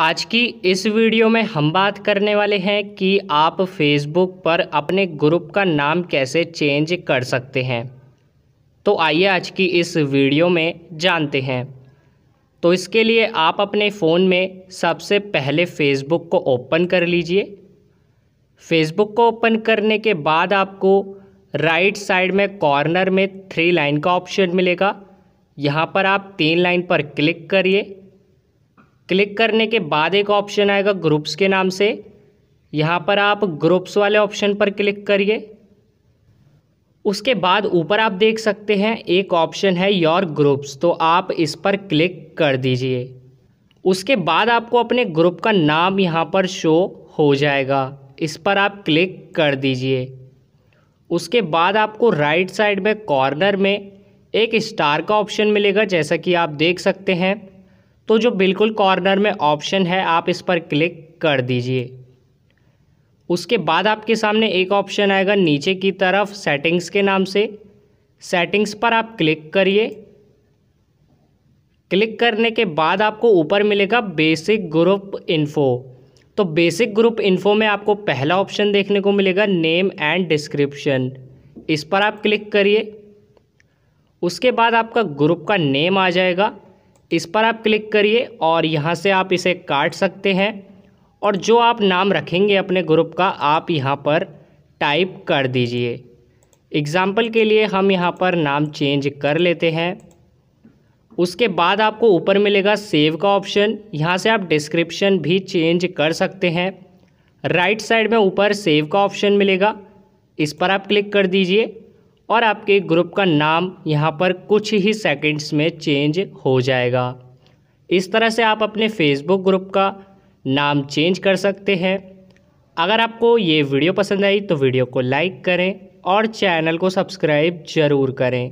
आज की इस वीडियो में हम बात करने वाले हैं कि आप फेसबुक पर अपने ग्रुप का नाम कैसे चेंज कर सकते हैं तो आइए आज की इस वीडियो में जानते हैं तो इसके लिए आप अपने फ़ोन में सबसे पहले फेसबुक को ओपन कर लीजिए फेसबुक को ओपन करने के बाद आपको राइट साइड में कॉर्नर में थ्री लाइन का ऑप्शन मिलेगा यहाँ पर आप तीन लाइन पर क्लिक करिए क्लिक करने के बाद एक ऑप्शन आएगा ग्रुप्स के नाम से यहाँ पर आप ग्रुप्स वाले ऑप्शन पर क्लिक करिए उसके बाद ऊपर आप देख सकते हैं एक ऑप्शन है योर ग्रुप्स तो आप इस पर क्लिक कर दीजिए उसके बाद आपको अपने ग्रुप का नाम यहाँ पर शो हो जाएगा इस पर आप क्लिक कर दीजिए उसके बाद आपको राइट साइड में कॉर्नर में एक स्टार का ऑप्शन मिलेगा जैसा कि आप देख सकते हैं तो जो बिल्कुल कॉर्नर में ऑप्शन है आप इस पर क्लिक कर दीजिए उसके बाद आपके सामने एक ऑप्शन आएगा नीचे की तरफ सेटिंग्स के नाम से सेटिंग्स पर आप क्लिक करिए क्लिक करने के बाद आपको ऊपर मिलेगा बेसिक ग्रुप इन्फो तो बेसिक ग्रुप इन्फो में आपको पहला ऑप्शन देखने को मिलेगा नेम एंड डिस्क्रिप्शन इस पर आप क्लिक करिए उसके बाद आपका ग्रुप का नेम आ जाएगा इस पर आप क्लिक करिए और यहाँ से आप इसे काट सकते हैं और जो आप नाम रखेंगे अपने ग्रुप का आप यहाँ पर टाइप कर दीजिए एग्ज़ाम्पल के लिए हम यहाँ पर नाम चेंज कर लेते हैं उसके बाद आपको ऊपर मिलेगा सेव का ऑप्शन यहाँ से आप डिस्क्रिप्शन भी चेंज कर सकते हैं राइट साइड में ऊपर सेव का ऑप्शन मिलेगा इस पर आप क्लिक कर दीजिए और आपके ग्रुप का नाम यहाँ पर कुछ ही सेकंड्स में चेंज हो जाएगा इस तरह से आप अपने फेसबुक ग्रुप का नाम चेंज कर सकते हैं अगर आपको ये वीडियो पसंद आई तो वीडियो को लाइक करें और चैनल को सब्सक्राइब ज़रूर करें